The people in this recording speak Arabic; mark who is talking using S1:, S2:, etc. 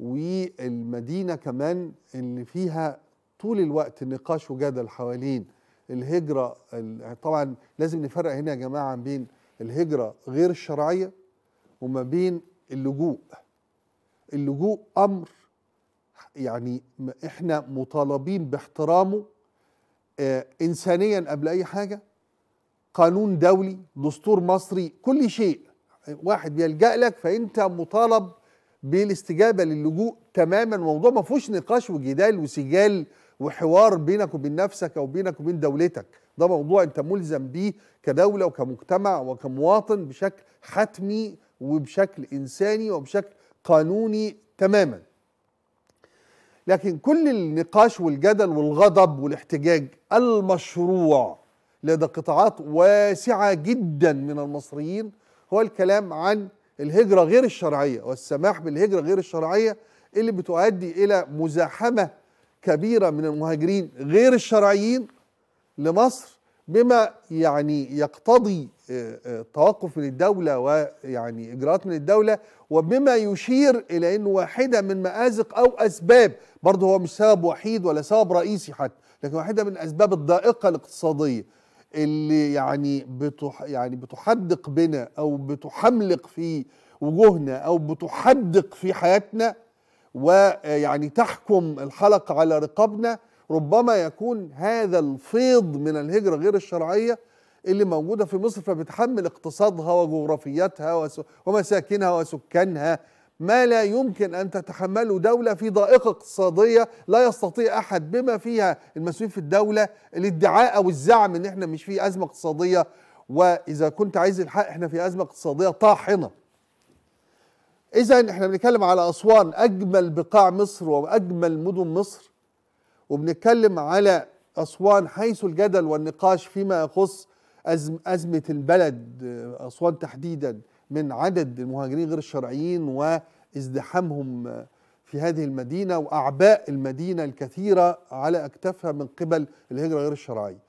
S1: والمدينة كمان اللي فيها طول الوقت نقاش وجدل حوالين الهجرة طبعا لازم نفرق هنا يا جماعة بين الهجرة غير الشرعية وما بين اللجوء اللجوء أمر يعني احنا مطالبين باحترامه آه انسانيا قبل اي حاجه قانون دولي دستور مصري كل شيء واحد بيلجا لك فانت مطالب بالاستجابه للجوء تماما موضوع ما فيهوش نقاش وجدال وسجال وحوار بينك وبين نفسك او بينك وبين دولتك ده موضوع انت ملزم بيه كدوله وكمجتمع وكمواطن بشكل حتمي وبشكل انساني وبشكل قانوني تماما لكن كل النقاش والجدل والغضب والاحتجاج المشروع لدى قطاعات واسعه جدا من المصريين هو الكلام عن الهجرة غير الشرعية والسماح بالهجرة غير الشرعية اللي بتؤدي إلى مزاحمة كبيرة من المهاجرين غير الشرعيين لمصر بما يعني يقتضي آه، آه، توقف من الدولة ويعني إجراءات من الدولة وبما يشير إلى أنه واحدة من مآزق أو أسباب برضه هو مش سبب وحيد ولا سبب رئيسي حتى لكن واحدة من أسباب الضائقة الاقتصادية اللي يعني بتح يعني بتحدق بنا او بتحملق في وجوهنا او بتحدق في حياتنا ويعني تحكم الحلق على رقابنا ربما يكون هذا الفيض من الهجره غير الشرعيه اللي موجوده في مصر فبتحمل اقتصادها وجغرافيتها ومساكنها وسكانها ما لا يمكن أن تتحمله دولة في ضائقة اقتصادية لا يستطيع أحد بما فيها المسؤولين في الدولة الادعاء أو الزعم أن احنا مش في أزمة اقتصادية وإذا كنت عايز الحق احنا في أزمة اقتصادية طاحنة إذا احنا بنتكلم على أسوان أجمل بقاع مصر وأجمل مدن مصر وبنتكلم على أسوان حيث الجدل والنقاش فيما يخص أزمة البلد أسوان تحديداً من عدد المهاجرين غير الشرعيين وازدحامهم في هذه المدينة وأعباء المدينة الكثيرة على أكتافها من قبل الهجرة غير الشرعية